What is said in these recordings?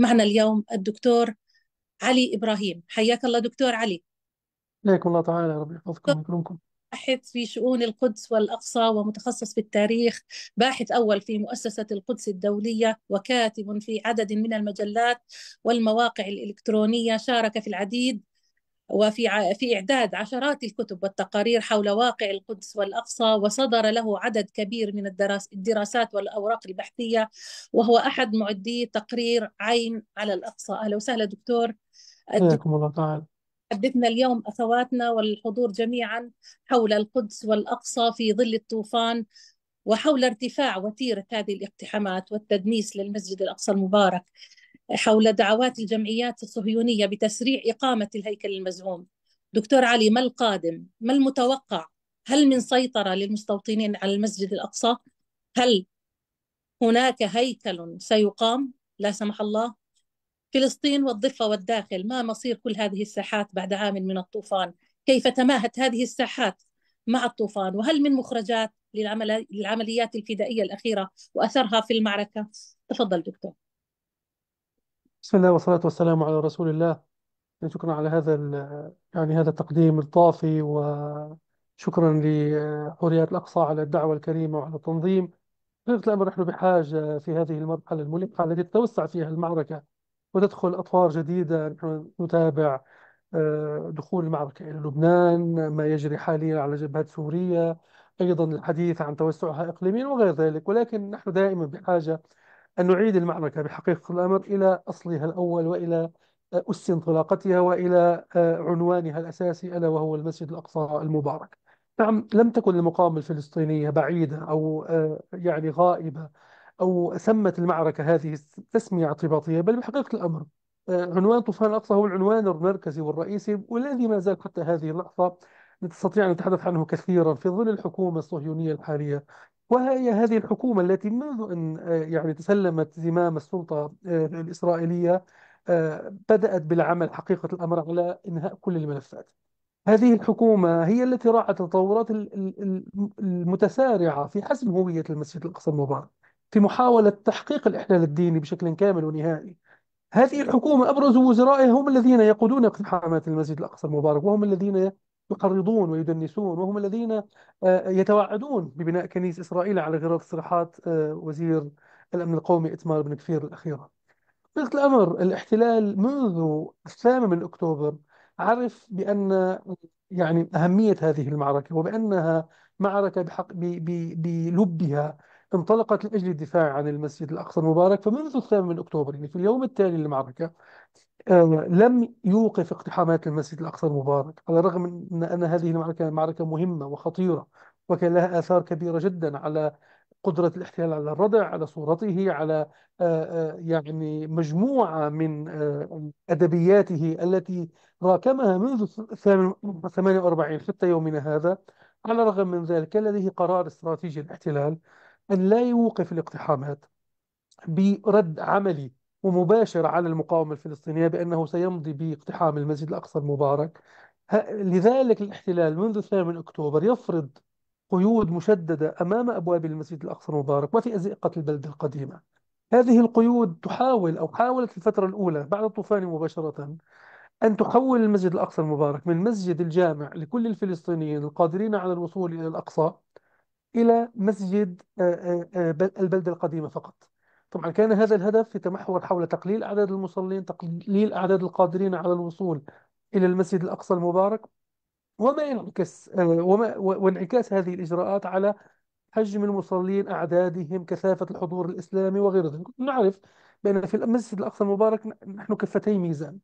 معنا اليوم الدكتور علي إبراهيم حياك الله دكتور علي حياكم الله تعالى ربي يحفظكم ويكرمكم باحث في شؤون القدس والأقصى ومتخصص في التاريخ باحث أول في مؤسسة القدس الدولية وكاتب في عدد من المجلات والمواقع الإلكترونية شارك في العديد وفي في إعداد عشرات الكتب والتقارير حول واقع القدس والأقصى وصدر له عدد كبير من الدراسات والأوراق البحثية وهو أحد معدي تقرير عين على الأقصى أهلا وسهلا دكتور حياكم الله تعالى حدثنا اليوم أخواتنا والحضور جميعا حول القدس والأقصى في ظل الطوفان وحول ارتفاع وتيرة هذه الاقتحامات والتدنيس للمسجد الأقصى المبارك حول دعوات الجمعيات الصهيونية بتسريع إقامة الهيكل المزعوم دكتور علي ما القادم ما المتوقع هل من سيطرة للمستوطنين على المسجد الأقصى هل هناك هيكل سيقام لا سمح الله فلسطين والضفة والداخل ما مصير كل هذه الساحات بعد عام من الطوفان كيف تماهت هذه الساحات مع الطوفان وهل من مخرجات للعمليات الفدائية الأخيرة وأثرها في المعركة تفضل دكتور بسم الله والصلاة والسلام على رسول الله شكرا على هذا يعني هذا التقديم الطافي وشكرا لحوريات الأقصى على الدعوة الكريمة وعلى التنظيم حقيقة الأمر نحن بحاجة في هذه المرحلة الملحة التي تتوسع فيها المعركة وتدخل أطوار جديدة نحن نتابع آه، دخول المعركة إلى لبنان ما يجري حاليا على جبهة سوريا أيضا الحديث عن توسعها إقليميا وغير ذلك ولكن نحن دائما بحاجة أن نعيد المعركة بحقيقة الأمر إلى أصلها الأول وإلى آه، أس انطلاقتها وإلى آه، عنوانها الأساسي ألا وهو المسجد الأقصى المبارك نعم لم تكن المقاومة الفلسطينية بعيدة أو آه، يعني غائبة أو سمت المعركة هذه تسمية اعتباطية بل بحقيقة الأمر عنوان طوفان الأقصى هو العنوان المركزي والرئيسي والذي ما زال حتى هذه اللحظة نستطيع أن نتحدث عنه كثيرا في ظل الحكومة الصهيونية الحالية وهي هذه الحكومة التي منذ أن آه، يعني تسلمت زمام السلطة آه، الإسرائيلية آه، بدأت بالعمل حقيقة الأمر على إنهاء كل الملفات هذه الحكومة هي التي راعت التطورات المتسارعة في حسم هوية المسجد الأقصى المبارك في محاولة تحقيق الإحلال الديني بشكل كامل ونهائي هذه الحكومة أبرز وزرائها هم الذين يقودون اقتحامات المسجد الأقصى المبارك وهم الذين يقرضون ويدنسون وهم الذين آه، يتوعدون ببناء كنيسة إسرائيل على غرار تصريحات آه، وزير الأمن القومي إتمار بن كفير الأخيرة حقيقة الأمر الاحتلال منذ الثامن من أكتوبر عرف بأن يعني أهمية هذه المعركة وبأنها معركة بحق بلبها انطلقت لأجل الدفاع عن المسجد الأقصى المبارك فمنذ الثامن من أكتوبر يعني في اليوم التالي للمعركة آه، لم يوقف اقتحامات المسجد الأقصى المبارك على الرغم من أن هذه المعركة معركة مهمة وخطيرة وكان لها آثار كبيرة جدا على قدرة الاحتلال على الردع على صورته على آه، آه، يعني مجموعة من أدبياته التي راكمها منذ 48 حتى يومنا هذا على الرغم من ذلك كان لديه قرار استراتيجي الاحتلال أن لا يوقف الاقتحامات برد عملي ومباشرة على المقاومة الفلسطينية بأنه سيمضي باقتحام المسجد الأقصى المبارك لذلك الاحتلال منذ 8 أكتوبر يفرض قيود مشددة أمام أبواب المسجد الأقصى المبارك وفي أزقة البلدة القديمة هذه القيود تحاول أو حاولت الفترة الأولى بعد الطوفان مباشرة أن تحول المسجد الأقصى المبارك من مسجد الجامع لكل الفلسطينيين القادرين على الوصول إلى الأقصى إلى مسجد البلدة القديمة فقط طبعا كان هذا الهدف يتمحور حول تقليل أعداد المصلين تقليل أعداد القادرين على الوصول إلى المسجد الأقصى المبارك وما ينعكس آه، وما وانعكاس هذه الإجراءات على حجم المصلين أعدادهم كثافة الحضور الإسلامي وغير ذلك نعرف بأن في المسجد الأقصى المبارك نحن كفتي ميزان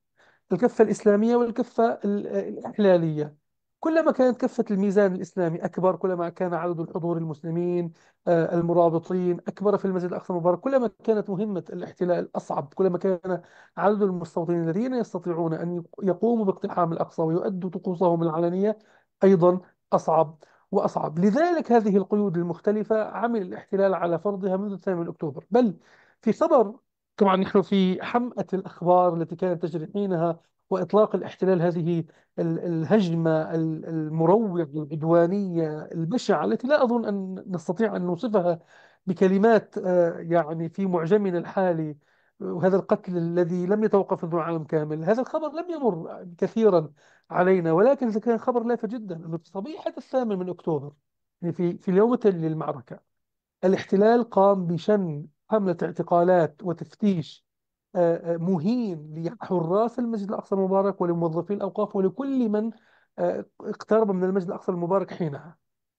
الكفة الإسلامية والكفة الإحلالية كلما كانت كفة الميزان الإسلامي أكبر كلما كان عدد الحضور المسلمين آه، المرابطين أكبر في المسجد الأقصى المبارك كلما كانت مهمة الاحتلال أصعب كلما كان عدد المستوطنين الذين يستطيعون أن يقوموا باقتحام الأقصى ويؤدوا طقوسهم العلنية أيضا أصعب وأصعب لذلك هذه القيود المختلفة عمل الاحتلال على فرضها منذ الثامن من أكتوبر بل في خبر طبعا نحن في حمأة الأخبار التي كانت تجري حينها وإطلاق الاحتلال هذه الهجمة المروعة العدوانية البشعة التي لا أظن أن نستطيع أن نوصفها بكلمات آه، يعني في معجمنا الحالي وهذا القتل الذي لم يتوقف منذ عام كامل هذا الخبر لم يمر كثيرا علينا ولكن كان خبر لافت جدا أنه في صبيحة الثامن من أكتوبر يعني في في اليوم التالي للمعركة الاحتلال قام بشن حملة اعتقالات وتفتيش آه، آه، مهين لحراس المسجد الأقصى المبارك ولموظفي الأوقاف ولكل من آه، اقترب من المسجد الأقصى المبارك حينها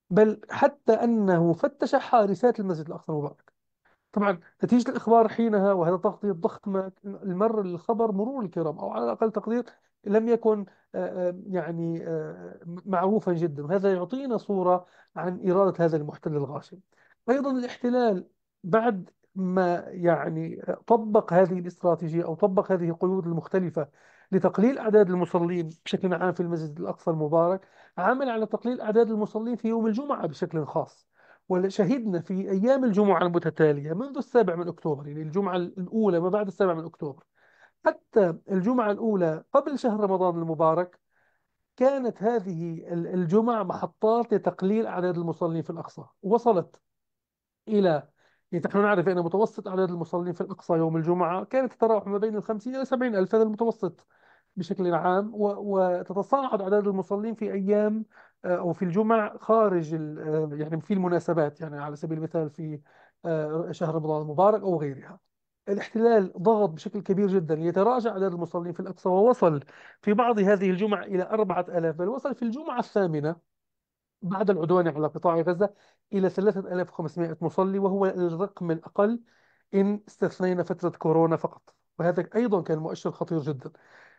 بل حتى أنه فتش حارسات المسجد الأقصى المبارك طبعا نتيجة الإخبار حينها وهذا تغطية ضخمة المر الخبر مرور الكرام أو على الأقل تقدير لم يكن يعني معروفا جدا وهذا يعطينا صورة عن إرادة هذا المحتل الغاشم أيضا الاحتلال بعد ما يعني طبق هذه الاستراتيجية أو طبق هذه القيود المختلفة لتقليل أعداد المصلين بشكل عام في المسجد الأقصى المبارك عمل على تقليل أعداد المصلين في يوم الجمعة بشكل خاص وشهدنا في أيام الجمعة المتتالية منذ السابع من أكتوبر يعني الجمعة الأولى ما بعد السابع من أكتوبر حتى الجمعة الأولى قبل شهر رمضان المبارك كانت هذه الجمعة محطات لتقليل أعداد المصلين في الأقصى وصلت إلى يعني نحن نعرف أن متوسط أعداد المصلين في الأقصى يوم الجمعة كانت تتراوح ما بين 50 إلى 70 ألف هذا المتوسط بشكل عام وتتصاعد أعداد المصلين في أيام آه، أو في الجمع خارج آه، يعني في المناسبات يعني على سبيل المثال في آه، شهر رمضان المبارك أو غيرها الاحتلال ضغط بشكل كبير جدا ليتراجع عدد المصلين في الأقصى ووصل في بعض هذه الجمع إلى 4000 بل وصل في الجمعة الثامنة بعد العدوان على قطاع غزة إلى 3500 مصلي وهو الرقم الأقل إن استثنينا فترة كورونا فقط وهذا أيضا كان مؤشر خطير جدا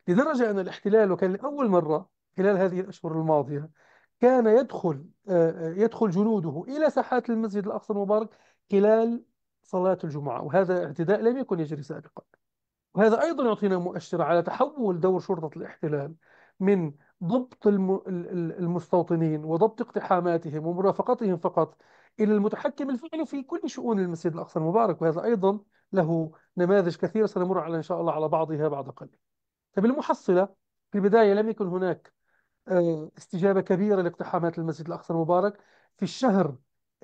لدرجة أن الاحتلال وكان لأول مرة خلال هذه الأشهر الماضية كان يدخل آه، آه، يدخل جنوده إلى ساحات المسجد الأقصى المبارك خلال صلاة الجمعة وهذا اعتداء لم يكن يجري سابقا وهذا أيضا يعطينا مؤشر على تحول دور شرطة الاحتلال من ضبط المستوطنين وضبط اقتحاماتهم ومرافقتهم فقط إلى المتحكم الفعلي في كل شؤون المسجد الأقصى المبارك وهذا أيضا له نماذج كثيرة سنمر على إن شاء الله على بعضها بعد قليل فبالمحصله طيب، في البداية لم يكن هناك آه، استجابة كبيرة لاقتحامات المسجد الأقصى المبارك في الشهر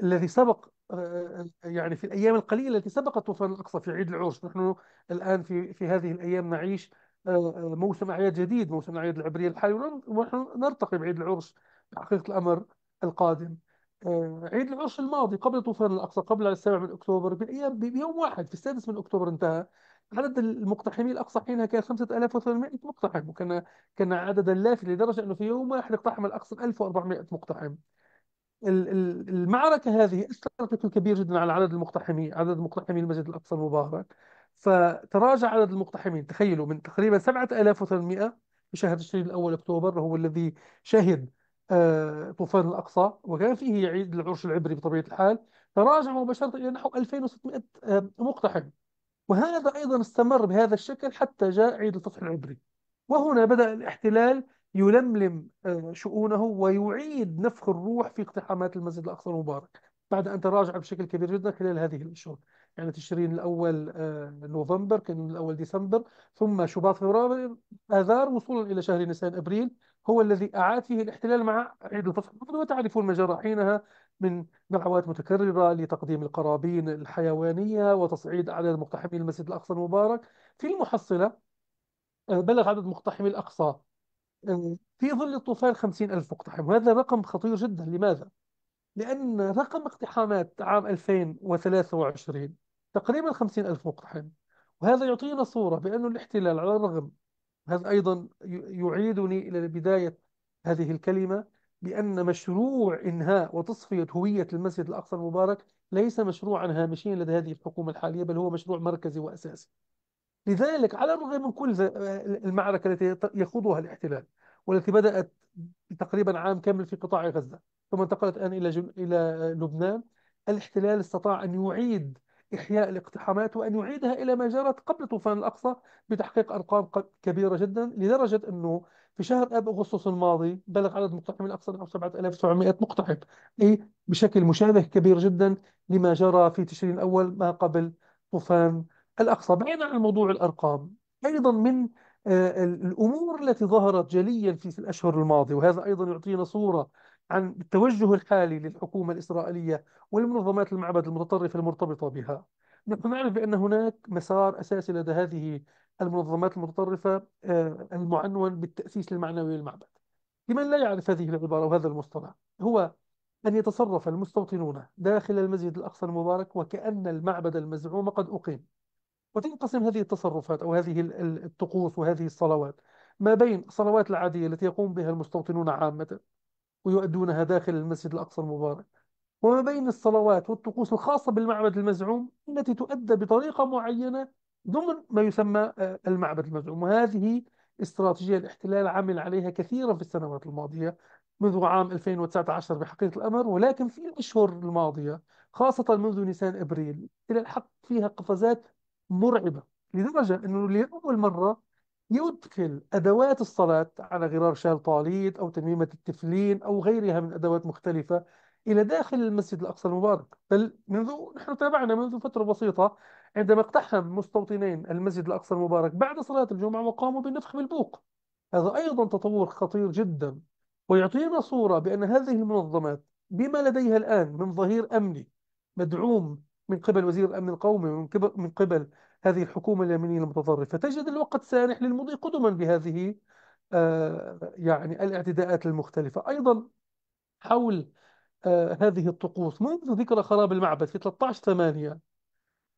الذي سبق آه، آه، يعني في الأيام القليلة التي سبقت طوفان الأقصى في عيد العرس نحن الآن في في هذه الأيام نعيش آه، آه، موسم أعياد جديد موسم أعياد العبرية الحالي ونحن نرتقي بعيد العرس بحقيقة الأمر القادم آه، عيد العرس الماضي قبل طوفان الأقصى قبل السابع من أكتوبر بأيام بيوم واحد في السادس من أكتوبر انتهى عدد المقتحمين الأقصى حينها كان 5800 مقتحم وكان كان عددا لافت لدرجة أنه في يوم واحد اقتحم الأقصى 1400 مقتحم المعركة هذه أثرت بشكل كبير جدا على عدد المقتحمين عدد مقتحمي المسجد الأقصى المبارك فتراجع عدد المقتحمين تخيلوا من تقريبا 7800 في شهر تشرين الأول أكتوبر هو الذي شهد آه، طوفان الأقصى وكان فيه عيد العرش العبري بطبيعة الحال تراجع مباشرة إلى نحو 2600 آه، مقتحم وهذا أيضا استمر بهذا الشكل حتى جاء عيد الفتح العبري وهنا بدأ الاحتلال يلملم آه، شؤونه ويعيد نفخ الروح في اقتحامات المسجد الأقصى المبارك بعد أن تراجع بشكل كبير جدا خلال هذه الأشهر يعني تشرين الأول آه، نوفمبر كان الأول ديسمبر ثم شباط فبراير آذار وصولا إلى شهر نيسان أبريل هو الذي أعاد فيه الاحتلال مع عيد الفصح وتعرفون مجرى حينها من دعوات متكررة لتقديم القرابين الحيوانية وتصعيد عدد مقتحمي المسجد الأقصى المبارك في المحصلة آه، بلغ عدد مقتحمي الأقصى آه، في ظل الطوفان 50 ألف مقتحم وهذا رقم خطير جدا لماذا؟ لأن رقم اقتحامات عام 2023 تقريبا 50 ألف مقتحم وهذا يعطينا صورة بأن الاحتلال على الرغم هذا أيضا يعيدني إلى بداية هذه الكلمة بأن مشروع إنهاء وتصفية هوية المسجد الأقصى المبارك ليس مشروعا هامشيا لدى هذه الحكومة الحالية بل هو مشروع مركزي وأساسي لذلك على الرغم من كل المعركة التي يخوضها الاحتلال والتي بدأت تقريبا عام كامل في قطاع غزة ثم انتقلت الآن إلى إلى لبنان الاحتلال استطاع أن يعيد إحياء الاقتحامات وأن يعيدها إلى ما جرت قبل طوفان الأقصى بتحقيق أرقام كبيرة جدا لدرجة أنه في شهر اب اغسطس الماضي بلغ عدد مقتحمين الاقصى نحو 7700 مقتحم اي بشكل مشابه كبير جدا لما جرى في تشرين الاول ما قبل طوفان الاقصى بعيدا عن موضوع الارقام ايضا من آه، الامور التي ظهرت جليا في الاشهر الماضيه وهذا ايضا يعطينا صوره عن التوجه الحالي للحكومة الإسرائيلية والمنظمات المعبد المتطرفة المرتبطة بها نحن نعرف بأن هناك مسار أساسي لدى هذه المنظمات المتطرفة آه، المعنون بالتأسيس المعنوي للمعبد لمن لا يعرف هذه العبارة وهذا المصطلح هو أن يتصرف المستوطنون داخل المسجد الأقصى المبارك وكأن المعبد المزعوم قد أقيم وتنقسم هذه التصرفات أو هذه الطقوس وهذه الصلوات ما بين الصلوات العادية التي يقوم بها المستوطنون عامة ويؤدونها داخل المسجد الأقصى المبارك وما بين الصلوات والطقوس الخاصة بالمعبد المزعوم التي تؤدى بطريقة معينة ضمن ما يسمى آه، المعبد المزعوم وهذه استراتيجية الاحتلال عمل عليها كثيرا في السنوات الماضية منذ عام 2019 بحقيقة الأمر ولكن في الأشهر الماضية خاصة منذ نيسان أبريل إلى الحق فيها قفزات مرعبة لدرجة أنه لأول مرة يدخل أدوات الصلاة على غرار شال طاليد أو تميمة التفلين أو غيرها من أدوات مختلفة إلى داخل المسجد الأقصى المبارك بل منذ نحن تابعنا منذ فترة بسيطة عندما اقتحم مستوطنين المسجد الأقصى المبارك بعد صلاة الجمعة وقاموا بالنفخ بالبوق هذا أيضا تطور خطير جدا ويعطينا صورة بأن هذه المنظمات بما لديها الآن من ظهير أمني مدعوم من قبل وزير الأمن القومي ومن قبل من قبل هذه الحكومة اليمينية المتطرفة تجد الوقت سانح للمضي قدما بهذه آه، يعني الاعتداءات المختلفة أيضا حول آه، هذه الطقوس منذ ذكرى خراب المعبد في 13 8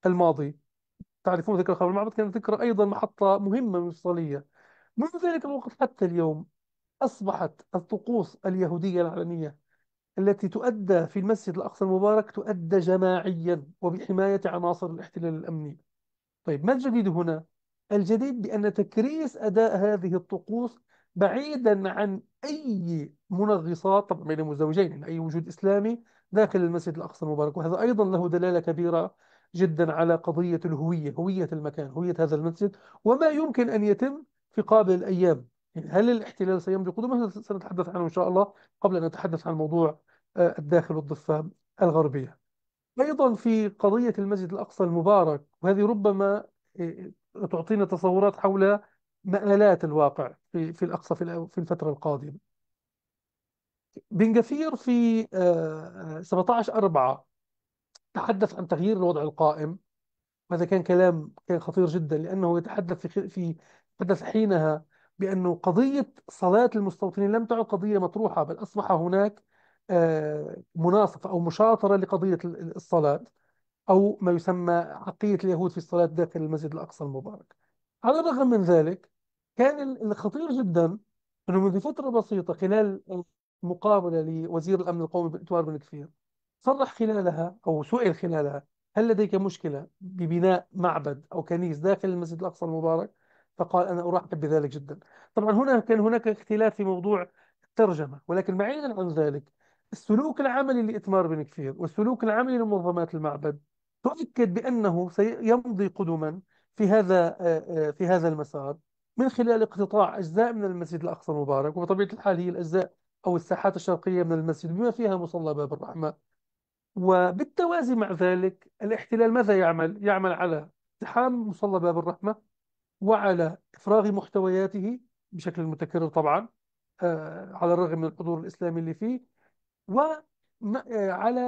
الماضي تعرفون ذكرى خراب المعبد كانت ذكرى أيضا محطة مهمة مفصلية منذ ذلك الوقت حتى اليوم أصبحت الطقوس اليهودية العلنية التي تؤدى في المسجد الأقصى المبارك تؤدى جماعيا وبحماية عناصر الاحتلال الأمني طيب ما الجديد هنا؟ الجديد بأن تكريس أداء هذه الطقوس بعيدا عن أي منغصات طبعا بين المزدوجين يعني أي وجود إسلامي داخل المسجد الأقصى المبارك وهذا أيضا له دلالة كبيرة جدا على قضية الهوية هوية المكان هوية هذا المسجد وما يمكن أن يتم في قابل الأيام يعني هل الاحتلال سيمضي قدما سنتحدث عنه إن شاء الله قبل أن نتحدث عن موضوع آه، الداخل والضفة الغربية أيضا في قضية المسجد الأقصى المبارك وهذه ربما إيه، تعطينا تصورات حول مآلات الواقع في, في الأقصى في الفترة القادمة بن جفير في 17 آه، 4 تحدث عن تغيير الوضع القائم وهذا كان كلام كان خطير جدا لأنه يتحدث في في تحدث حينها بأنه قضية صلاة المستوطنين لم تعد قضية مطروحة بل أصبح هناك منافقة أو مشاطرة لقضية الصلاة أو ما يسمى عقية اليهود في الصلاة داخل المسجد الأقصى المبارك على الرغم من ذلك كان الخطير جدا أنه منذ فترة بسيطة خلال مقابلة لوزير الأمن القومي بإتوار بن كثير صرح خلالها أو سئل خلالها هل لديك مشكلة ببناء معبد أو كنيس داخل المسجد الأقصى المبارك؟ فقال أنا أرحب بذلك جدا طبعا هنا كان هناك اختلاف في موضوع الترجمة ولكن بعيدا عن ذلك السلوك العملي لإتمار بن كثير والسلوك العملي لمنظمات المعبد تؤكد بأنه سيمضي قدما في هذا آه، آه، في هذا المسار من خلال اقتطاع أجزاء من المسجد الأقصى المبارك وبطبيعة الحال هي الأجزاء أو الساحات الشرقية من المسجد بما فيها مصلى باب الرحمة وبالتوازي مع ذلك الاحتلال ماذا يعمل؟ يعمل على اقتحام مصلى باب الرحمة وعلى إفراغ محتوياته بشكل متكرر طبعا آه، على الرغم من الحضور الإسلامي اللي فيه وعلى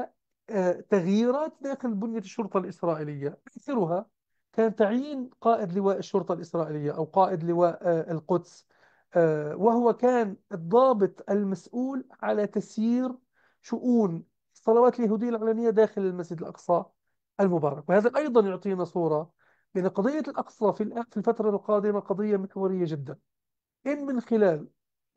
آه، آه، تغييرات داخل بنية الشرطة الإسرائيلية أكثرها كان تعيين قائد لواء الشرطة الإسرائيلية أو قائد لواء آه، القدس وهو كان الضابط المسؤول على تسيير شؤون الصلوات اليهودية العلنية داخل المسجد الأقصى المبارك وهذا أيضا يعطينا صورة بأن قضية الأقصى في الفترة القادمة قضية محورية جدا إن من خلال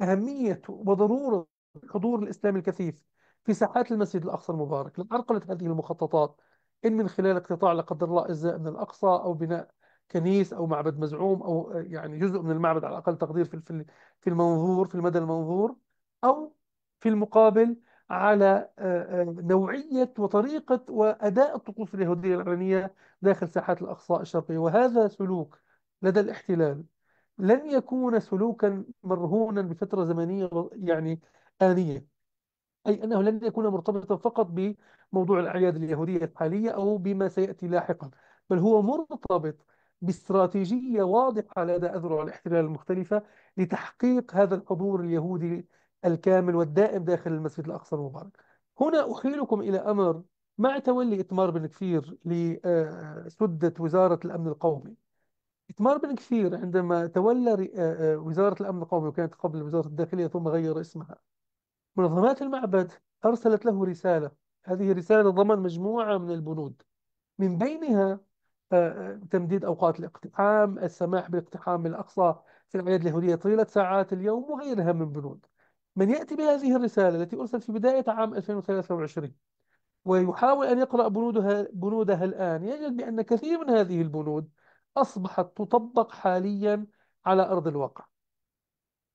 أهمية وضرورة حضور الإسلام الكثيف في ساحات المسجد الأقصى المبارك أرقلت هذه المخططات إن من خلال اقتطاع لا قدر الله أجزاء من الأقصى أو بناء كنيس أو معبد مزعوم أو يعني جزء من المعبد على أقل تقدير في في المنظور في المدى المنظور أو في المقابل على آه، آه، نوعية وطريقة وأداء الطقوس اليهودية العلنية داخل ساحات الأقصى الشرقية وهذا سلوك لدى الاحتلال لن يكون سلوكا مرهونا بفترة زمنية يعني آنية أي أنه لن يكون مرتبطا فقط بموضوع الأعياد اليهودية الحالية أو بما سيأتي لاحقا بل هو مرتبط باستراتيجية واضحة لدى أذرع الاحتلال المختلفة لتحقيق هذا الحضور اليهودي الكامل والدائم داخل المسجد الأقصى المبارك هنا أخيلكم إلى أمر مع تولي إتمار بن كثير لسدة آه، وزارة الأمن القومي إتمار بن كثير عندما تولى آه، آه، وزارة الأمن القومي وكانت قبل وزارة الداخلية ثم غير اسمها منظمات المعبد أرسلت له رسالة هذه رسالة ضمن مجموعة من البنود من بينها آه، آه، تمديد أوقات الاقتحام السماح بالاقتحام الأقصى في الأعياد اليهودية طيلة ساعات اليوم وغيرها من بنود من يأتي بهذه الرسالة التي أرسلت في بداية عام 2023 ويحاول أن يقرأ بنودها, بنودها الآن يجد بأن كثير من هذه البنود أصبحت تطبق حاليا على أرض الواقع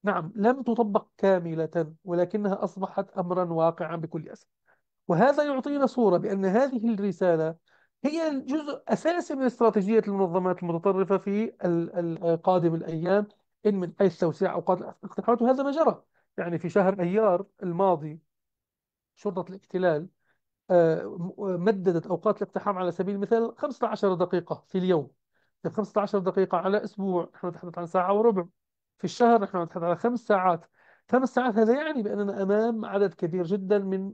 نعم لم تطبق كاملة ولكنها أصبحت أمرا واقعا بكل أسف وهذا يعطينا صورة بأن هذه الرسالة هي جزء أساسي من استراتيجية المنظمات المتطرفة في قادم الأيام إن من حيث توسيع أوقات الاقتحامات وهذا ما جرى يعني في شهر أيار الماضي شرطة الاحتلال آه، مددت أوقات الاقتحام على سبيل المثال 15 دقيقة في اليوم 15 طيب، دقيقة على أسبوع نحن نتحدث عن ساعة وربع في الشهر نحن نتحدث على خمس ساعات خمس ساعات هذا يعني بأننا أمام عدد كبير جدا من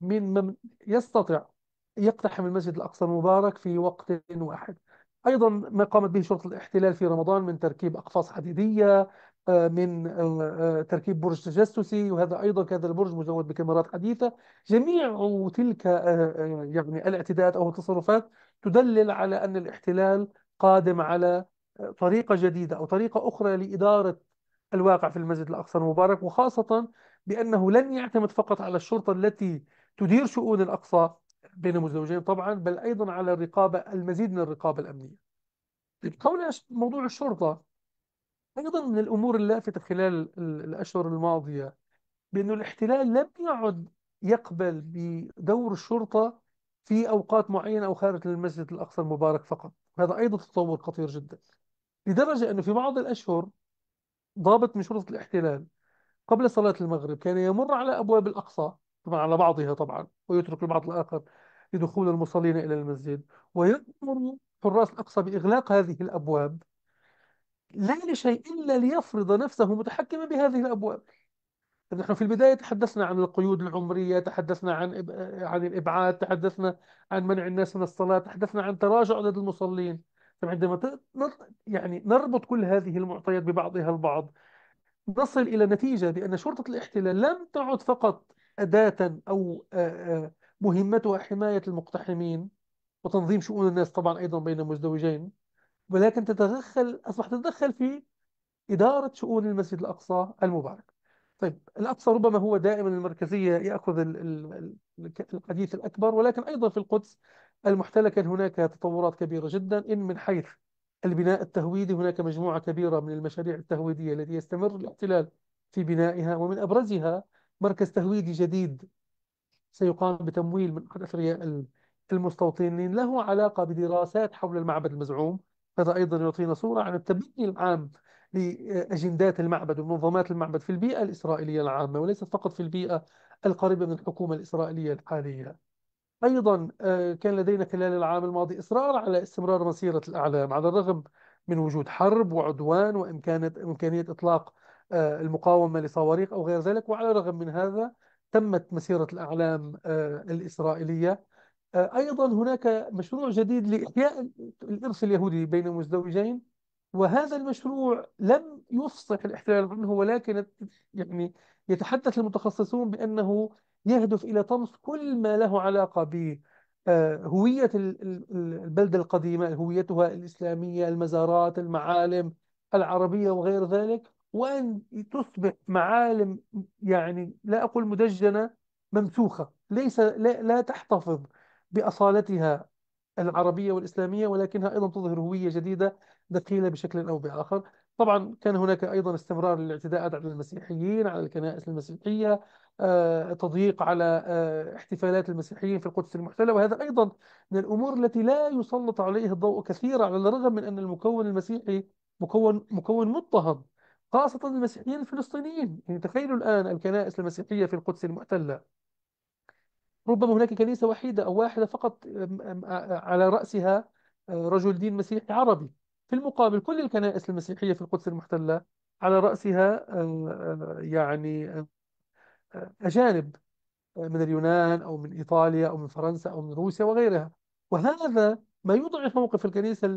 من من يستطيع يقتحم المسجد الأقصى المبارك في وقت واحد أيضا ما قامت به شرطة الاحتلال في رمضان من تركيب أقفاص حديدية آه، من آه، آه، تركيب برج تجسسي وهذا أيضا كذا البرج مزود بكاميرات حديثة جميع تلك يعني الاعتداءات أو التصرفات تدلل على أن الاحتلال قادم على طريقة جديدة أو طريقة أخرى لإدارة الواقع في المسجد الأقصى المبارك وخاصة بأنه لن يعتمد فقط على الشرطة التي تدير شؤون الأقصى بين مزدوجين طبعا بل أيضا على الرقابة المزيد من الرقابة الأمنية طيب موضوع الشرطة أيضا من الأمور اللافتة خلال الأشهر الماضية بأن الاحتلال لم يعد يقبل بدور الشرطة في أوقات معينة أو خارج المسجد الأقصى المبارك فقط هذا أيضا تطور خطير جدا لدرجة أنه في بعض الأشهر ضابط من شرطة الاحتلال قبل صلاة المغرب كان يمر على أبواب الأقصى طبعا على بعضها طبعا ويترك البعض الآخر لدخول المصلين إلى المسجد ويأمر حراس الأقصى بإغلاق هذه الأبواب لا لشيء إلا ليفرض نفسه متحكما بهذه الأبواب نحن في البداية تحدثنا عن القيود العمرية تحدثنا عن عن الإبعاد تحدثنا عن منع الناس من الصلاة تحدثنا عن تراجع عدد المصلين عندما يعني نربط كل هذه المعطيات ببعضها البعض نصل إلى نتيجة بأن شرطة الاحتلال لم تعد فقط أداة أو مهمتها حماية المقتحمين وتنظيم شؤون الناس طبعا أيضا بين مزدوجين ولكن تتدخل أصبحت تتدخل في إدارة شؤون المسجد الأقصى المبارك طيب الأقصى ربما هو دائما المركزية يأخذ الحديث الأكبر ولكن أيضا في القدس المحتلة كان هناك تطورات كبيرة جدا إن من حيث البناء التهويدي هناك مجموعة كبيرة من المشاريع التهويدية التي يستمر الاحتلال في بنائها ومن أبرزها مركز تهويدي جديد سيقام بتمويل من أحد أثرياء المستوطنين له علاقة بدراسات حول المعبد المزعوم هذا أيضا يعطينا صورة عن التبني العام لأجندات المعبد ومنظمات المعبد في البيئة الإسرائيلية العامة وليس فقط في البيئة القريبة من الحكومة الإسرائيلية الحالية أيضا آه، كان لدينا خلال العام الماضي إصرار على استمرار مسيرة الأعلام على الرغم من وجود حرب وعدوان وإمكانية إمكانية إطلاق آه، المقاومة لصواريخ أو غير ذلك وعلى الرغم من هذا تمت مسيرة الأعلام آه، الإسرائيلية أيضا هناك مشروع جديد لإحياء الإرث اليهودي بين مزدوجين وهذا المشروع لم يفصح الاحتلال عنه ولكن يعني يتحدث المتخصصون بأنه يهدف إلى طمس كل ما له علاقة بهوية آه، البلدة القديمة هويتها الإسلامية المزارات المعالم العربية وغير ذلك وأن تصبح معالم يعني لا أقول مدجنة ممسوخة ليس لا, لا تحتفظ بأصالتها العربية والإسلامية ولكنها أيضا تظهر هوية جديدة دخيلة بشكل أو بآخر طبعا كان هناك أيضا استمرار للاعتداءات على المسيحيين على الكنائس المسيحية آه، تضييق على آه، احتفالات المسيحيين في القدس المحتلة وهذا أيضا من الأمور التي لا يسلط عليه الضوء كثيرا على الرغم من أن المكون المسيحي مكون مكون مضطهد خاصة المسيحيين الفلسطينيين يعني تخيلوا الآن الكنائس المسيحية في القدس المحتلة ربما هناك كنيسة وحيدة أو واحدة فقط على رأسها آه، رجل دين مسيحي عربي في المقابل كل الكنائس المسيحية في القدس المحتلة على رأسها آه، آه، يعني آه، أجانب من اليونان أو من إيطاليا أو من فرنسا أو من روسيا وغيرها وهذا ما يضعف موقف الكنيسة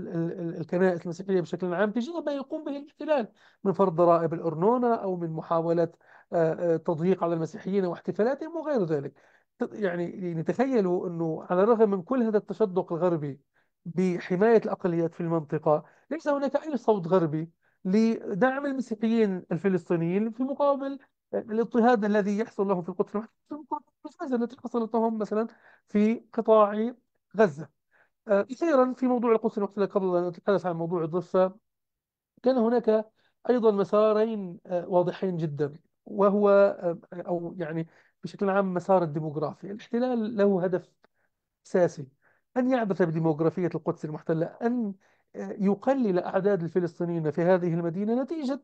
الكنائس المسيحية بشكل عام تجاه ما يقوم به الاحتلال من فرض ضرائب الأرنونة أو من محاولة تضييق على المسيحيين واحتفالاتهم وغير ذلك يعني نتخيلوا أنه على الرغم من كل هذا التشدق الغربي بحماية الأقليات في المنطقة ليس هناك أي صوت غربي لدعم المسيحيين الفلسطينيين في مقابل الاضطهاد الذي يحصل لهم في القدس المحتلة التي حصلت لهم مثلا في قطاع غزة آه، أخيرا في موضوع القدس المحتلة قبل أن نتحدث عن موضوع الضفة كان هناك أيضا مسارين آه، واضحين جدا وهو آه، أو يعني بشكل عام مسار الديموغرافي الاحتلال له هدف أساسي أن يعبث بديموغرافية القدس المحتلة أن آه، يقلل أعداد الفلسطينيين في هذه المدينة نتيجة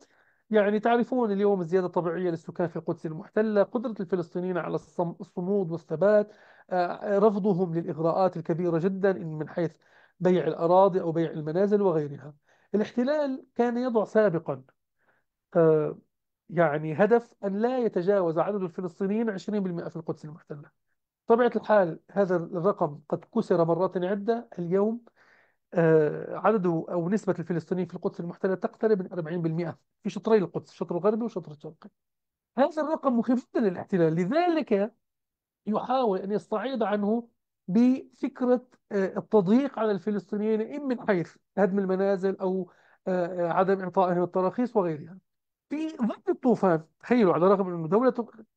يعني تعرفون اليوم الزيادة الطبيعية للسكان في القدس المحتلة قدرة الفلسطينيين على الصمود والثبات آه، آه، رفضهم للإغراءات الكبيرة جدا من حيث بيع الأراضي أو بيع المنازل وغيرها الاحتلال كان يضع سابقا يعني هدف أن لا يتجاوز عدد الفلسطينيين 20% في القدس المحتلة طبيعة الحال هذا الرقم قد كسر مرات عدة اليوم آه، عدد أو نسبة الفلسطينيين في القدس المحتلة تقترب من 40% في شطري القدس الشطر الغربي والشطر الشرقي هذا الرقم مخيف جدا للاحتلال لذلك يحاول أن يستعيض عنه بفكرة آه، التضييق على الفلسطينيين إن من حيث هدم المنازل أو آه، عدم إعطائهم التراخيص وغيرها في ظل الطوفان تخيلوا على الرغم أن دولة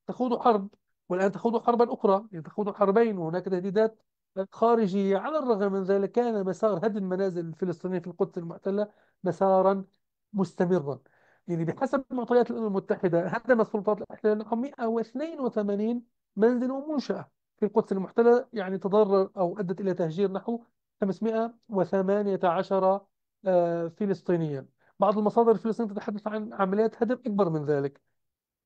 تخوض حرب والآن تخوض حربا أخرى يعني تخوض حربين وهناك تهديدات خارجية على الرغم من ذلك كان مسار هدم المنازل الفلسطينية في القدس المحتلة مسارا مستمرا يعني بحسب معطيات الأمم المتحدة هدم السلطات الاحتلال رقم 182 منزل ومنشأة في القدس المحتلة يعني تضرر أو أدت إلى تهجير نحو 518 آه، فلسطينيا بعض المصادر الفلسطينية تتحدث عن عمليات هدم أكبر من ذلك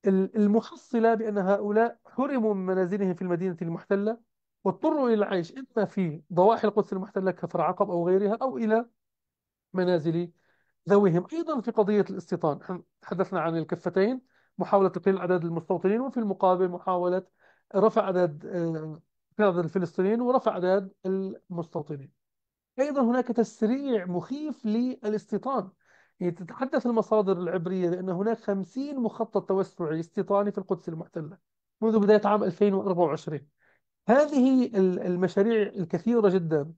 المحصلة بأن هؤلاء حرموا من منازلهم في المدينة المحتلة واضطروا إلى العيش إما في ضواحي القدس المحتلة كفر عقب أو غيرها أو إلى منازل ذويهم أيضا في قضية الاستيطان تحدثنا عن الكفتين محاولة تقليل عدد المستوطنين وفي المقابل محاولة رفع عدد آه، عدد الفلسطينيين ورفع عدد المستوطنين أيضا هناك تسريع مخيف للاستيطان إيه، تتحدث المصادر العبرية بأن هناك 50 مخطط توسعي استيطاني في القدس المحتلة منذ بداية عام 2024 هذه المشاريع الكثيرة جدا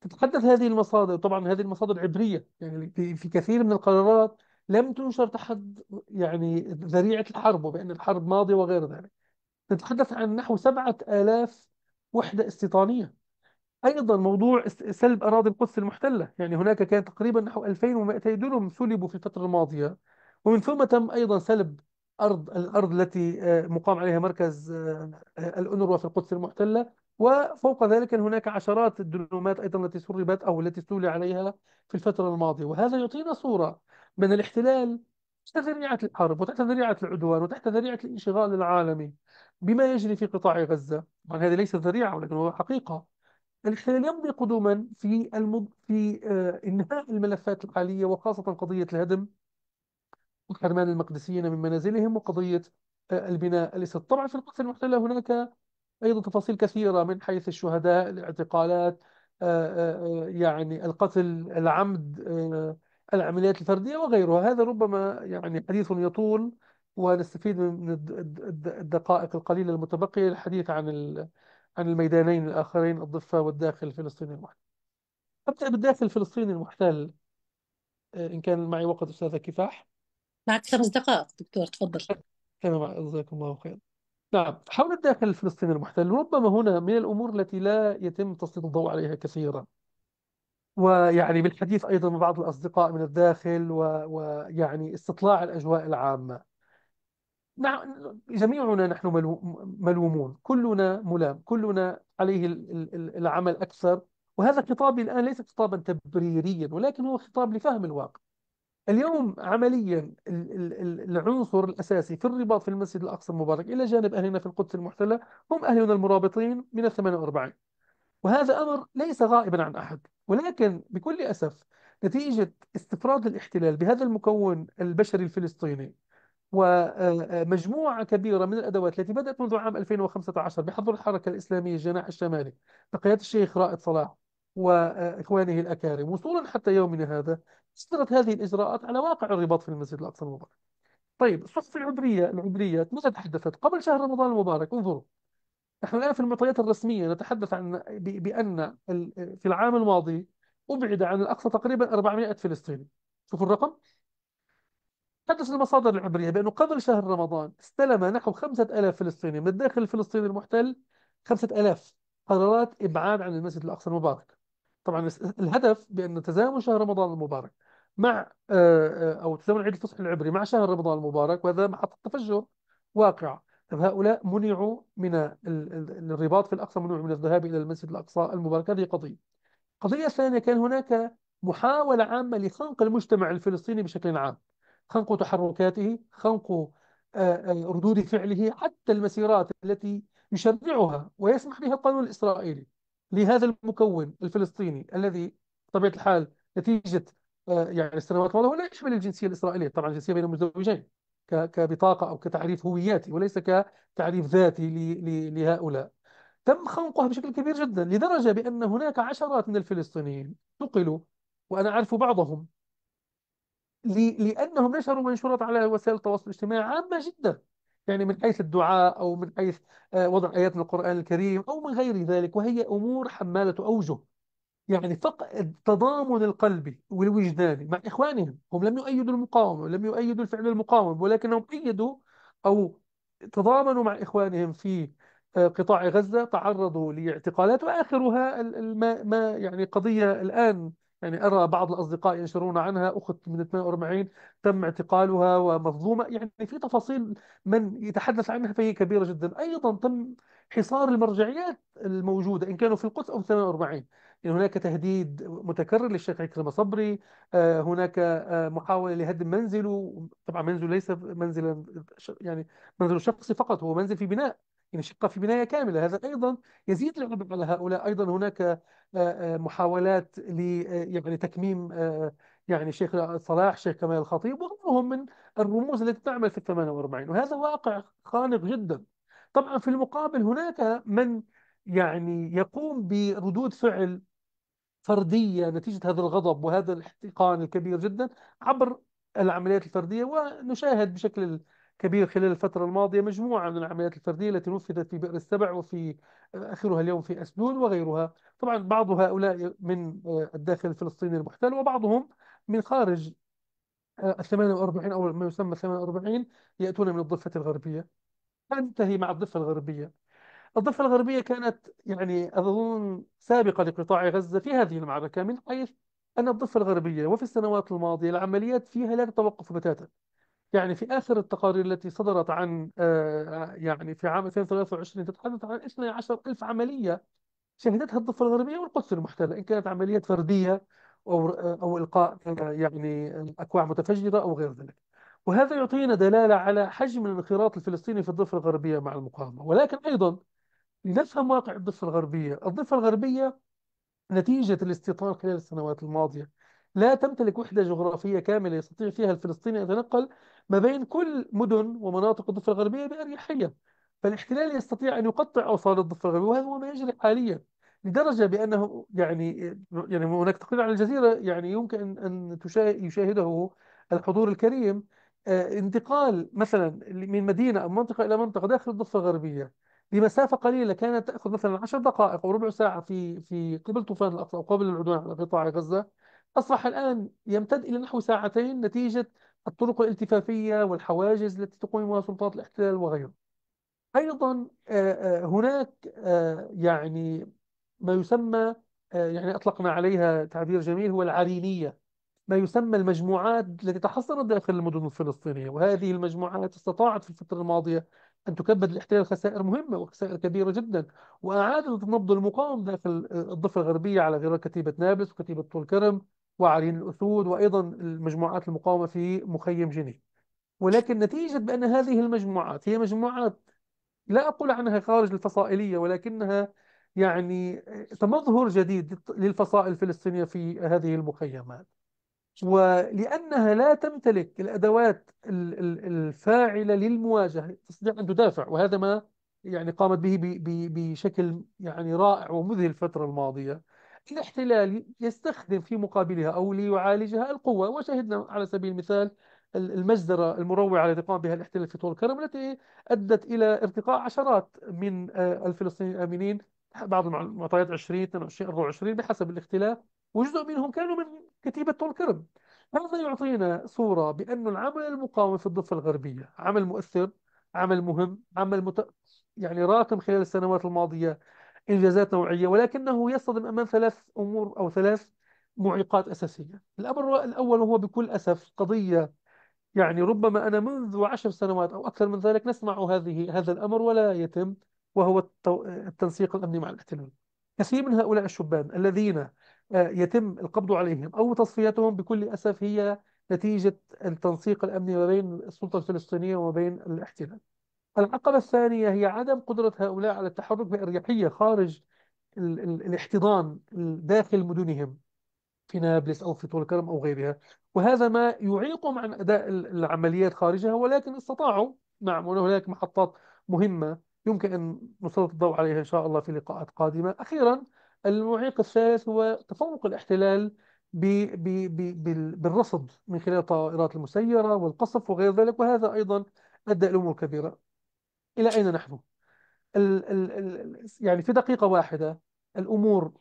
تتحدث هذه المصادر طبعا هذه المصادر عبرية يعني في كثير من القرارات لم تنشر تحت يعني ذريعة الحرب وبأن الحرب ماضية وغير ذلك نتحدث عن نحو سبعة آلاف وحدة استيطانية أيضا موضوع سلب أراضي القدس المحتلة يعني هناك كان تقريبا نحو 2200 دونم سلبوا في الفترة الماضية ومن ثم تم أيضا سلب أرض الأرض التي آه، مقام عليها مركز آه، آه، الأنروا في القدس المحتلة وفوق ذلك هناك عشرات الدنومات أيضا التي سربت أو التي استولي عليها في الفترة الماضية وهذا يعطينا صورة من الاحتلال تحت ذريعة الحرب وتحت ذريعة العدوان وتحت ذريعة الانشغال العالمي بما يجري في قطاع غزة طبعا هذه ليست ذريعة ولكن هو حقيقة الخلال يمضي قدما في المض... في آه، إنهاء الملفات الحالية وخاصة قضية الهدم وحرمان المقدسيين من منازلهم وقضية آه، البناء الإسرائيلي طبعا في القدس المحتلة هناك أيضا تفاصيل كثيرة من حيث الشهداء الاعتقالات آه، يعني القتل العمد العمليات الفردية وغيرها هذا ربما يعني حديث يطول ونستفيد من الدقائق القليلة المتبقية للحديث عن عن الميدانين الآخرين الضفة والداخل الفلسطيني المحتل أبدأ بالداخل الفلسطيني المحتل آه، إن كان معي وقت أستاذة كفاح معك خمس دقائق دكتور تفضل تمام جزاكم الله خير نعم حول الداخل الفلسطيني المحتل ربما هنا من الأمور التي لا يتم تسليط الضوء عليها كثيرا ويعني بالحديث أيضا مع بعض الأصدقاء من الداخل ويعني استطلاع الأجواء العامة نعم، جميعنا نحن ملومون كلنا ملام كلنا عليه العمل أكثر وهذا خطابي الآن ليس خطابا تبريريا ولكن هو خطاب لفهم الواقع اليوم عمليا العنصر الأساسي في الرباط في المسجد الأقصى المبارك إلى جانب أهلنا في القدس المحتلة هم أهلنا المرابطين من الثمان وأربعين وهذا أمر ليس غائبا عن أحد ولكن بكل أسف نتيجة استفراد الاحتلال بهذا المكون البشري الفلسطيني ومجموعة كبيرة من الأدوات التي بدأت منذ عام 2015 بحضر الحركة الإسلامية الجناح الشمالي بقيادة الشيخ رائد صلاح وإخوانه الأكارم وصولا حتى يومنا هذا أصدرت هذه الإجراءات على واقع الرباط في المسجد الأقصى المبارك طيب الصحف العبرية العبرية ماذا تحدثت قبل شهر رمضان المبارك انظروا نحن الآن في المعطيات الرسمية نتحدث عن بأن في العام الماضي أبعد عن الأقصى تقريبا 400 فلسطيني شوفوا الرقم حدث المصادر العبرية بأنه قبل شهر رمضان استلم نحو 5000 فلسطيني من الداخل الفلسطيني المحتل 5000 قرارات إبعاد عن المسجد الأقصى المبارك طبعا الهدف بأن تزامن شهر رمضان المبارك مع آه، آه، أو تزامن عيد الفصح العبري مع شهر رمضان المبارك وهذا محطة تفجر واقع هؤلاء منعوا من الرباط في الأقصى منعوا من الذهاب إلى المسجد الأقصى المبارك هذه قضية القضية الثانية كان هناك محاولة عامة لخنق المجتمع الفلسطيني بشكل عام خنق تحركاته خنق آه، آه، ردود فعله حتى المسيرات التي يشرعها ويسمح بها القانون الإسرائيلي لهذا المكون الفلسطيني الذي بطبيعة الحال نتيجة آه، يعني السنوات الماضية هو لا يشمل الجنسية الإسرائيلية طبعا الجنسية بين المزوجين كبطاقة أو كتعريف هوياتي وليس كتعريف ذاتي لهؤلاء تم خنقها بشكل كبير جدا لدرجة بأن هناك عشرات من الفلسطينيين نقلوا وأنا أعرف بعضهم لأنهم نشروا منشورات على وسائل التواصل الاجتماعي عامة جدا يعني من حيث الدعاء أو من حيث آه، وضع آيات من القرآن الكريم أو من غير ذلك وهي أمور حمالة أوجه يعني فقط التضامن القلبي والوجداني مع إخوانهم هم لم يؤيدوا المقاومة ولم يؤيدوا الفعل المقاوم ولكنهم أيدوا أو تضامنوا مع إخوانهم في آه، قطاع غزة تعرضوا لاعتقالات وآخرها ما يعني قضية الآن يعني أرى بعض الأصدقاء ينشرون عنها أخت من 48 تم اعتقالها ومظلومة يعني في تفاصيل من يتحدث عنها فهي كبيرة جدا أيضا تم حصار المرجعيات الموجودة إن كانوا في القدس أو في 48 يعني هناك تهديد متكرر للشيخ عكرمة صبري آه، هناك آه، محاولة لهدم منزله طبعا منزله ليس منزلا يعني منزله شخصي فقط هو منزل في بناء شقة في بناية كاملة هذا أيضا يزيد العبء على هؤلاء أيضا هناك آه، آه، محاولات ل آه، يعني تكميم يعني شيخ صلاح شيخ كمال الخطيب وغيرهم من الرموز التي تعمل في ال 48 وهذا واقع خانق جدا طبعا في المقابل هناك من يعني يقوم بردود فعل فردية نتيجة هذا الغضب وهذا الاحتقان الكبير جدا عبر العمليات الفردية ونشاهد بشكل كبير خلال الفترة الماضية مجموعة من العمليات الفردية التي نفذت في بئر السبع وفي آه، آخرها اليوم في أسدود وغيرها طبعا بعض هؤلاء من آه، الداخل الفلسطيني المحتل وبعضهم من خارج آه، ال 48 أو ما يسمى 48 يأتون من الضفة الغربية أنتهي مع الضفة الغربية الضفة الغربية كانت يعني أظن سابقة لقطاع غزة في هذه المعركة من حيث أن الضفة الغربية وفي السنوات الماضية العمليات فيها لا تتوقف بتاتا يعني في آخر التقارير التي صدرت عن آه، يعني في عام 2023 تتحدث عن 12 ألف عملية شهدتها الضفة الغربية والقدس المحتلة إن كانت عمليات فردية أو آه، أو إلقاء آه، يعني أكواع متفجرة أو غير ذلك وهذا يعطينا دلالة على حجم الانخراط الفلسطيني في الضفة الغربية مع المقاومة ولكن أيضا لنفهم واقع الضفة الغربية الضفة الغربية نتيجة الاستيطان خلال السنوات الماضية لا تمتلك وحدة جغرافية كاملة يستطيع فيها الفلسطيني أن يتنقل ما بين كل مدن ومناطق الضفة الغربية بأريحية فالاحتلال يستطيع أن يقطع أوصال الضفة الغربية وهذا هو ما يجري حاليا لدرجة بأنه يعني يعني هناك تقرير على الجزيرة يعني يمكن أن يشاهده الحضور الكريم آه، انتقال مثلا من مدينة أو منطقة إلى منطقة داخل الضفة الغربية لمسافة قليلة كانت تأخذ مثلا 10 دقائق أو ربع ساعة في في قبل طوفان الأقصى أو قبل العدوان على قطاع غزة أصبح الآن يمتد إلى نحو ساعتين نتيجة الطرق الالتفافية والحواجز التي تقومها سلطات الاحتلال وغيره أيضا آه، آه، هناك آه، يعني ما يسمى يعني أطلقنا عليها تعبير جميل هو العرينية ما يسمى المجموعات التي تحصنت داخل المدن الفلسطينية وهذه المجموعات استطاعت في الفترة الماضية أن تكبد الاحتلال خسائر مهمة وخسائر كبيرة جدا وأعادت النبض المقاوم داخل الضفة الغربية على غرار كتيبة نابلس وكتيبة طول كرم وعرين الأسود وأيضا المجموعات المقاومة في مخيم جنين ولكن نتيجة بأن هذه المجموعات هي مجموعات لا أقول عنها خارج الفصائلية ولكنها يعني تمظهر جديد للفصائل الفلسطينية في هذه المخيمات ولأنها لا تمتلك الأدوات الفاعلة للمواجهة تستطيع أن تدافع وهذا ما يعني قامت به بشكل يعني رائع ومذهل الفترة الماضية الاحتلال يستخدم في مقابلها أو ليعالجها القوة وشهدنا على سبيل المثال المجزرة المروعة التي قام بها الاحتلال في طول كرم التي أدت إلى ارتقاء عشرات من آه، الفلسطينيين الآمنين بعض المعطيات 20 22 24 بحسب الاختلاف وجزء منهم كانوا من كتيبة طول كرم هذا يعطينا صورة بأن العمل المقاوم في الضفة الغربية عمل مؤثر عمل مهم عمل مت... يعني راكم خلال السنوات الماضية إنجازات نوعية ولكنه يصطدم أمام ثلاث أمور أو ثلاث معيقات أساسية الأمر الأول هو بكل أسف قضية يعني ربما أنا منذ عشر سنوات أو أكثر من ذلك نسمع هذه هذا الأمر ولا يتم وهو التنسيق الأمني مع الاحتلال كثير من هؤلاء الشبان الذين آه، يتم القبض عليهم أو تصفيتهم بكل أسف هي نتيجة التنسيق الأمني ما بين السلطة الفلسطينية وما بين الاحتلال العقبة الثانية هي عدم قدرة هؤلاء على التحرك بأريحية خارج ال ال الاحتضان داخل مدنهم في نابلس أو في طول كرم أو غيرها وهذا ما يعيقهم عن أداء العمليات خارجها ولكن استطاعوا نعم هناك محطات مهمة يمكن أن نسلط الضوء عليها إن شاء الله في لقاءات قادمة أخيرا المعيق الثالث هو تفوق الاحتلال بالرصد من خلال الطائرات المسيرة والقصف وغير ذلك وهذا أيضا أدى إلى أمور كبيرة إلى أين نحن ال ال الـ يعني في دقيقة واحدة الأمور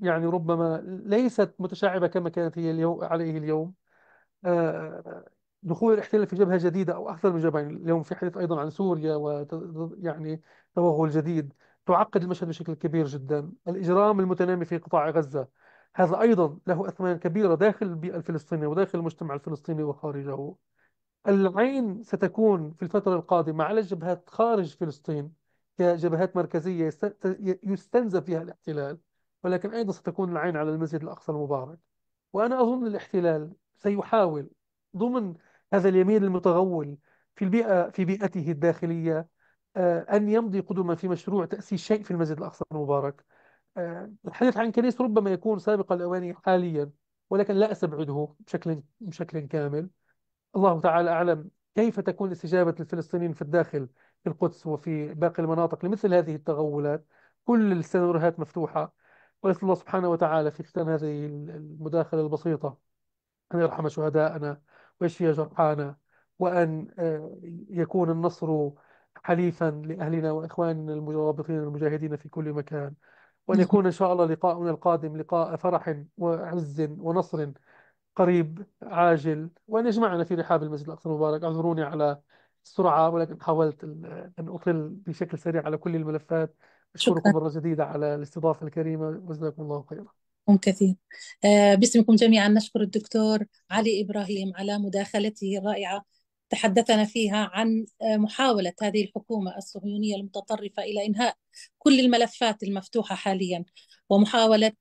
يعني ربما ليست متشعبة كما كانت هي اليوم عليه اليوم آه، دخول الاحتلال في جبهة جديدة أو أكثر من جبهة يعني اليوم في حديث أيضا عن سوريا ويعني توغل جديد تعقد المشهد بشكل كبير جدا الإجرام المتنامي في قطاع غزة هذا أيضا له أثمان كبيرة داخل البيئة الفلسطينية وداخل المجتمع الفلسطيني وخارجه العين ستكون في الفترة القادمة على جبهات خارج فلسطين كجبهات مركزية يستنزف فيها الاحتلال ولكن أيضا ستكون العين على المسجد الأقصى المبارك وأنا أظن الاحتلال سيحاول ضمن هذا اليمين المتغول في البيئة في بيئته الداخلية آه، أن يمضي قدما في مشروع تأسيس شيء في المسجد الأقصى المبارك آه، الحديث عن كنيس ربما يكون سابق الأواني حاليا ولكن لا أستبعده بشكل بشكل كامل الله تعالى أعلم كيف تكون استجابة الفلسطينيين في الداخل في القدس وفي باقي المناطق لمثل هذه التغولات كل السيناريوهات مفتوحة ونسأل الله سبحانه وتعالى في ختام هذه المداخلة البسيطة أن يرحم شهداءنا ويشفي جرحانا وأن آه، يكون النصر حليفا لأهلنا وإخواننا المرابطين المجاهدين في كل مكان وأن يكون إن شاء الله لقاؤنا القادم لقاء فرح وعز ونصر قريب عاجل وأن يجمعنا في رحاب المسجد الأقصى المبارك اعذروني على السرعة ولكن حاولت أن أطل بشكل سريع على كل الملفات أشكركم شكرا مرة جديدة على الاستضافة الكريمة وجزاكم الله خيرا كثير آه، باسمكم جميعا نشكر الدكتور علي إبراهيم على مداخلته الرائعة تحدثنا فيها عن آه، محاولة هذه الحكومة الصهيونية المتطرفة إلى إنهاء كل الملفات المفتوحة حاليا ومحاولة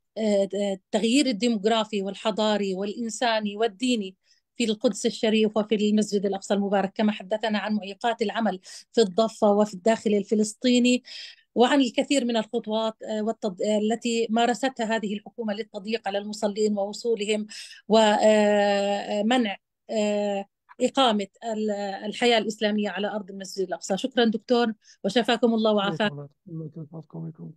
التغيير آه، الديمغرافي والحضاري والإنساني والديني في القدس الشريف وفي المسجد الأقصى المبارك كما حدثنا عن معيقات العمل في الضفة وفي الداخل الفلسطيني وعن الكثير من الخطوات آه، والتض... التي مارستها هذه الحكومة للتضييق على المصلين ووصولهم ومنع إقامة الحياة الإسلامية على أرض المسجد الأقصى شكرا دكتور وشفاكم الله وعافاكم